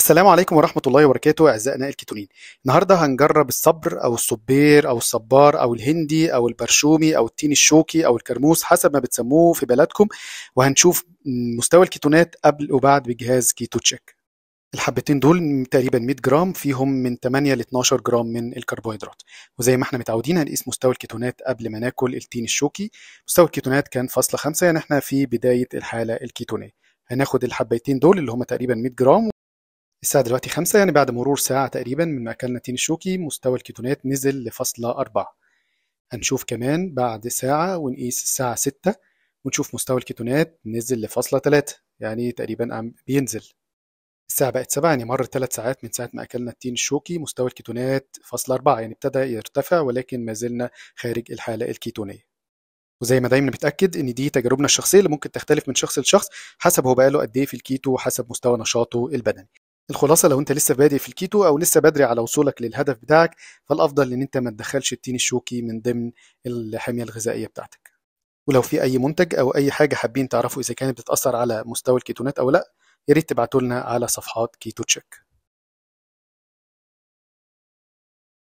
السلام عليكم ورحمة الله وبركاته أعزائنا الكيتونين النهاردة هنجرب الصبر أو الصبير أو الصبار أو الهندي أو البرشومي أو التين الشوكي أو الكرموس حسب ما بتسموه في بلدكم وهنشوف مستوى الكيتونات قبل وبعد بجهاز كيتو تشيك الحبتين دول تقريبا 100 جرام فيهم من 8 ل 12 جرام من الكربوهيدرات وزي ما احنا متعودين هنقيس مستوى الكيتونات قبل ما ناكل التين الشوكي مستوى الكيتونات كان فاصلة خمسة يعني احنا في بداية الحالة الكيتونية هناخد الحبيتين دول اللي هم تقريبا 100 جرام الساعة دلوقتي خمسة يعني بعد مرور ساعة تقريبا من ما أكلنا تين الشوكي مستوى الكيتونات نزل لفاصلة أربعة هنشوف كمان بعد ساعة ونقيس الساعة ستة ونشوف مستوى الكيتونات نزل لفاصلة تلاتة يعني تقريبا عم بينزل الساعة بقت سبعة يعني مر ثلاث ساعات من ساعة ما أكلنا التين الشوكي مستوى الكيتونات فاصلة أربعة يعني ابتدى يرتفع ولكن ما زلنا خارج الحالة الكيتونية وزي ما دايما بتاكد ان دي تجاربنا الشخصيه اللي ممكن تختلف من شخص لشخص حسب هو بقاله قد ايه في الكيتو وحسب مستوى نشاطه البدني الخلاصه لو انت لسه بادئ في الكيتو او لسه بدري على وصولك للهدف بتاعك فالافضل ان انت ما تدخلش التين الشوكي من ضمن الحميه الغذائيه بتاعتك ولو في اي منتج او اي حاجه حابين تعرفوا اذا كانت بتتاثر على مستوى الكيتونات او لا يا ريت تبعتوا على صفحات كيتو تشيك